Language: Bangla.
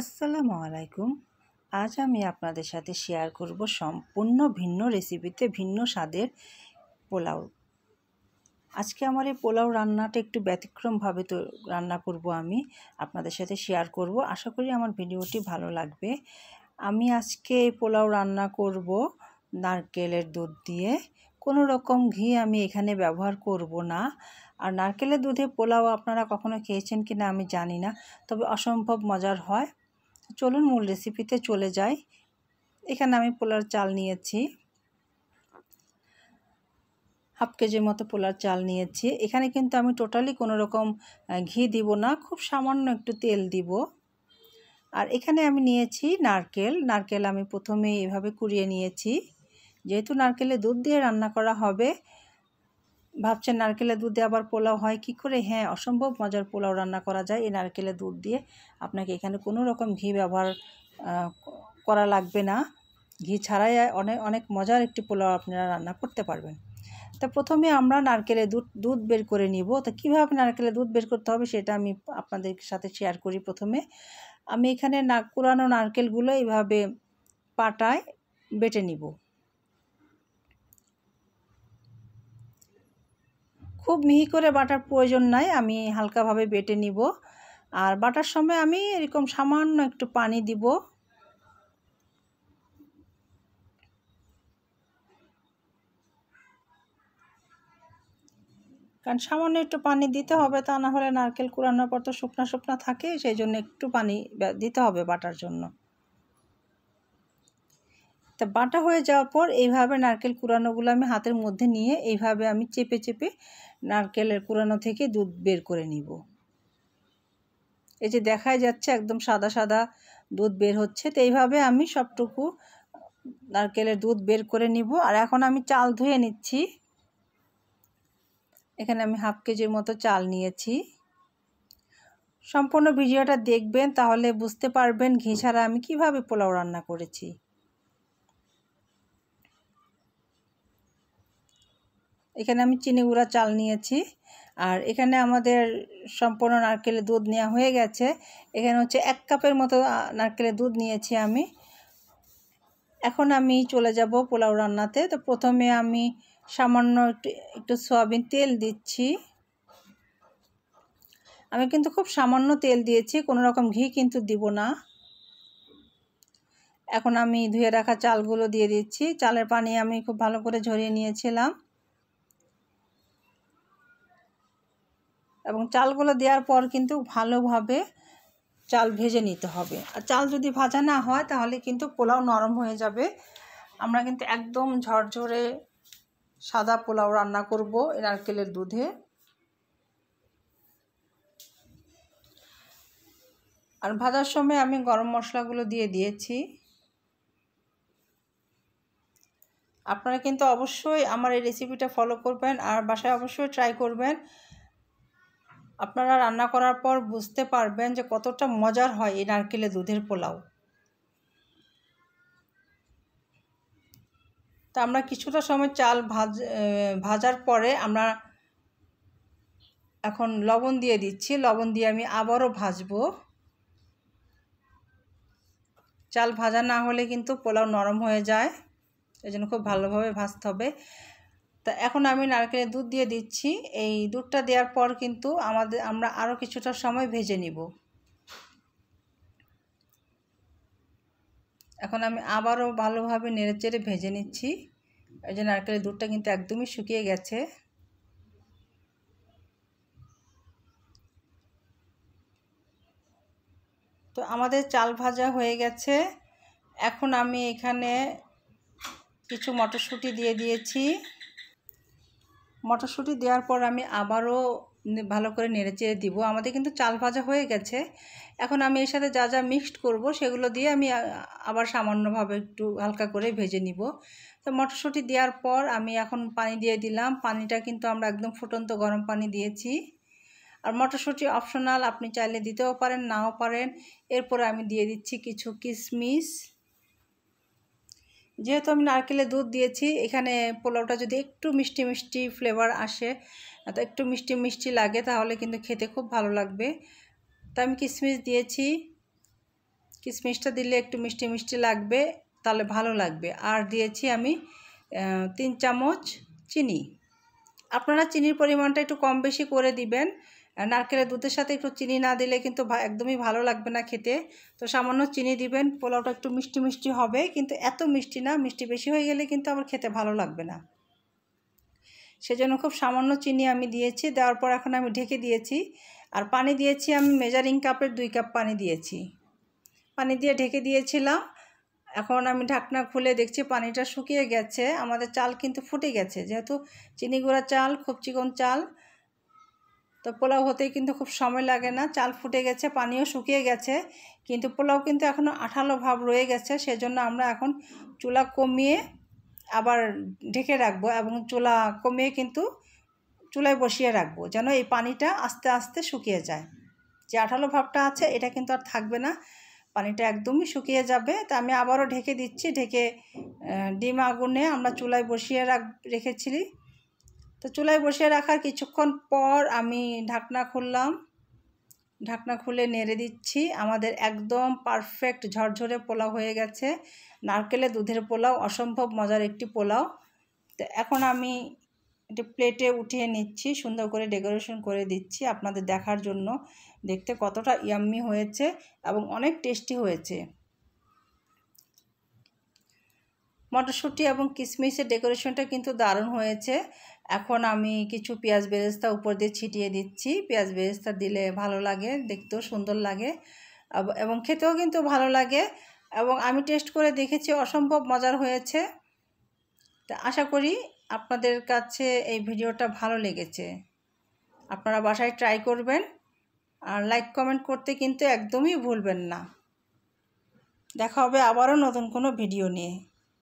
আসসালামু আলাইকুম আজ আমি আপনাদের সাথে শেয়ার করব সম্পূর্ণ ভিন্ন রেসিপিতে ভিন্ন স্বাদের পোলাও আজকে আমার এই পোলাও রান্নাটা একটু ব্যতিক্রমভাবে তো রান্না করব আমি আপনাদের সাথে শেয়ার করব আশা করি আমার ভিডিওটি ভালো লাগবে আমি আজকে এই পোলাও রান্না করব নারকেলের দুধ দিয়ে কোনো রকম ঘি আমি এখানে ব্যবহার করব না আর নারকেলের দুধে পোলাও আপনারা কখনো খেয়েছেন কি না আমি জানি না তবে অসম্ভব মজার হয় চলুন মূল রেসিপিতে চলে যাই এখানে আমি পোলার চাল নিয়েছি হাফ কেজির মতো পোলার চাল নিয়েছি এখানে কিন্তু আমি টোটালি কোনো রকম ঘি দিব না খুব সামান্য একটু তেল দিব আর এখানে আমি নিয়েছি নারকেল নারকেল আমি প্রথমে এভাবে কুড়িয়ে নিয়েছি যেহেতু নারকেলে দুধ দিয়ে রান্না করা হবে ভাবছেন নারকেলের দুধে আবার পোলাও হয় কি করে হ্যাঁ অসম্ভব মজার পোলাও রান্না করা যায় এই নারকেলের দুধ দিয়ে আপনাকে এখানে কোনো রকম ঘি ব্যবহার করা লাগবে না ঘি ছাড়াই অনেক অনেক মজার একটি পোলাও আপনারা রান্না করতে পারবেন তা প্রথমে আমরা নারকেলের দুধ দুধ বের করে নিব তা কীভাবে নারকেলের দুধ বের করতে হবে সেটা আমি আপনাদের সাথে শেয়ার করি প্রথমে আমি এখানে না পুরানো নারকেলগুলো এইভাবে পাটায় বেটে নিব খুব মিহি করে বাটার প্রয়োজন নাই আমি হালকাভাবে বেটে নিব আর বাটার সময় আমি এরকম সামান্য একটু পানি দিব কারণ সামান্য একটু পানি দিতে হবে তা না হলে নারকেল কুড়ানোর পর তো শুকনা শুকনা থাকে সেই জন্য একটু পানি দিতে হবে বাটার জন্য তা বাটা হয়ে যাওয়ার পর এইভাবে নারকেল কুড়ানোগুলো আমি হাতের মধ্যে নিয়ে এইভাবে আমি চেপে চেপে নারকেলের কুড়ানো থেকে দুধ বের করে নিব এই যে দেখাই যাচ্ছে একদম সাদা সাদা দুধ বের হচ্ছে তো এইভাবে আমি সবটুকু নারকেলের দুধ বের করে নিব আর এখন আমি চাল ধুয়ে নিচ্ছি এখানে আমি হাফ কেজির মতো চাল নিয়েছি সম্পূর্ণ ভিডিওটা দেখবেন তাহলে বুঝতে পারবেন ঘি ছাড়া আমি কিভাবে পোলাও রান্না করেছি এখানে আমি চিনি গুঁড়া চাল নিয়েছি আর এখানে আমাদের সম্পূর্ণ নারকেলের দুধ নেওয়া হয়ে গেছে এখানে হচ্ছে এক কাপের মতো নারকেলের দুধ নিয়েছি আমি এখন আমি চলে যাব পোলাও রান্নাতে তো প্রথমে আমি সামান্য একটু সয়াবিন তেল দিচ্ছি আমি কিন্তু খুব সামান্য তেল দিয়েছি কোনো রকম ঘি কিন্তু দিব না এখন আমি ধুয়ে রাখা চালগুলো দিয়ে দিচ্ছি চালের পানি আমি খুব ভালো করে ঝরিয়ে নিয়েছিলাম এবং চালগুলো দেওয়ার পর কিন্তু ভালোভাবে চাল ভেজে নিতে হবে আর চাল যদি ভাজা না হয় তাহলে কিন্তু পোলাও নরম হয়ে যাবে আমরা কিন্তু একদম ঝরঝরে সাদা পোলাও রান্না করব নারকেলের দুধে আর ভাজার সময় আমি গরম মশলাগুলো দিয়ে দিয়েছি আপনারা কিন্তু অবশ্যই আমার এই রেসিপিটা ফলো করবেন আর বাসায় অবশ্যই ট্রাই করবেন আপনারা রান্না করার পর বুঝতে পারবেন যে কতটা মজার হয় এই নারকেলে দুধের পোলাও তা আমরা কিছুটা সময় চাল ভাজ ভাজার পরে আমরা এখন লবণ দিয়ে দিচ্ছি লবণ দিয়ে আমি আবারও ভাজবো চাল ভাজা না হলে কিন্তু পোলাও নরম হয়ে যায় এই জন্য খুব ভালোভাবে ভাজতে হবে তা এখন আমি নারকেলের দুধ দিয়ে দিচ্ছি এই দুধটা দেওয়ার পর কিন্তু আমাদের আমরা আরও কিছুটা সময় ভেজে নিব এখন আমি আবারও ভালোভাবে নেড়েচেড়ে ভেজে নিচ্ছি এই যে নারকেলের দুধটা কিন্তু একদমই শুকিয়ে গেছে তো আমাদের চাল ভাজা হয়ে গেছে এখন আমি এখানে কিছু মটরশুঁটি দিয়ে দিয়েছি মটরশুঁটি দেওয়ার পর আমি আবারও ভালো করে নেড়েচেড়ে দিব আমাদের কিন্তু চাল ভাজা হয়ে গেছে এখন আমি এর সাথে যা যা মিক্সড করব সেগুলো দিয়ে আমি আবার সামান্যভাবে একটু হালকা করে ভেজে নিব তো মটরশুঁটি দেওয়ার পর আমি এখন পানি দিয়ে দিলাম পানিটা কিন্তু আমরা একদম ফুটন্ত গরম পানি দিয়েছি আর মটরশুঁটি অপশনাল আপনি চাইলে দিতেও পারেন নাও পারেন এরপরে আমি দিয়ে দিচ্ছি কিছু কিশমিশ যেহেতু আমি নারকেলে দুধ দিয়েছি এখানে পোলাওটা যদি একটু মিষ্টি মিষ্টি ফ্লেভার আসে তো একটু মিষ্টি মিষ্টি লাগে তাহলে কিন্তু খেতে খুব ভালো লাগবে তো আমি কিশমিশ দিয়েছি কিশমিশটা দিলে একটু মিষ্টি মিষ্টি লাগবে তাহলে ভালো লাগবে আর দিয়েছি আমি তিন চামচ চিনি আপনারা চিনির পরিমাণটা একটু কম বেশি করে দিবেন নারকেলের দুধের সাথে একটু চিনি না দিলে কিন্তু একদমই ভালো লাগবে না খেতে তো সামান্য চিনি দিবেন পোলাওটা একটু মিষ্টি মিষ্টি হবে কিন্তু এত মিষ্টি না মিষ্টি বেশি হয়ে গেলে কিন্তু আবার খেতে ভালো লাগবে না সেজন্য খুব সামান্য চিনি আমি দিয়েছি দেওয়ার পর এখন আমি ঢেকে দিয়েছি আর পানি দিয়েছি আমি মেজারিং কাপের দুই কাপ পানি দিয়েছি পানি দিয়ে ঢেকে দিয়েছিলাম এখন আমি ঢাকনা খুলে দেখছি পানিটা শুকিয়ে গেছে আমাদের চাল কিন্তু ফুটে গেছে যেহেতু চিনি গুঁড়া চাল খুব চিকন চাল তো পোলাও হতেই কিন্তু খুব সময় লাগে না চাল ফুটে গেছে পানিও শুকিয়ে গেছে কিন্তু পোলাও কিন্তু এখনও আঠালো ভাব রয়ে গেছে সেজন্য আমরা এখন চুলা কমিয়ে আবার ঢেকে রাখবো এবং চুলা কমিয়ে কিন্তু চুলায় বসিয়ে রাখবো যেন এই পানিটা আস্তে আস্তে শুকিয়ে যায় যে আঠালো ভাবটা আছে এটা কিন্তু আর থাকবে না পানিটা একদমই শুকিয়ে যাবে তা আমি আবারও ঢেকে দিচ্ছি ঢেকে ডিম আগুনে আমরা চুলায় বসিয়ে রাখ রেখেছিলি তো চুলায় বসিয়ে রাখার কিছুক্ষণ পর আমি ঢাকনা খুললাম ঢাকনা খুলে নেড়ে দিচ্ছি আমাদের একদম পারফেক্ট ঝরঝরে পোলাও হয়ে গেছে নারকেলে দুধের পোলাও অসম্ভব মজার একটি পোলাও তো এখন আমি একটি প্লেটে উঠিয়ে নিচ্ছি সুন্দর করে ডেকোরেশন করে দিচ্ছি আপনাদের দেখার জন্য দেখতে কতটা ইয়াম্মি হয়েছে এবং অনেক টেস্টি হয়েছে মটরশুঁটি এবং কিশমিশের ডেকোরেশনটা কিন্তু দারুণ হয়েছে এখন আমি কিছু পেঁয়াজ বেরেস্তা উপর দিয়ে ছিটিয়ে দিচ্ছি পেঁয়াজ বেরেস্তা দিলে ভালো লাগে দেখতেও সুন্দর লাগে এবং খেতেও কিন্তু ভালো লাগে এবং আমি টেস্ট করে দেখেছি অসম্ভব মজার হয়েছে তা আশা করি আপনাদের কাছে এই ভিডিওটা ভালো লেগেছে আপনারা বাসায় ট্রাই করবেন আর লাইক কমেন্ট করতে কিন্তু একদমই ভুলবেন না দেখা হবে আবারও নতুন কোনো ভিডিও নিয়ে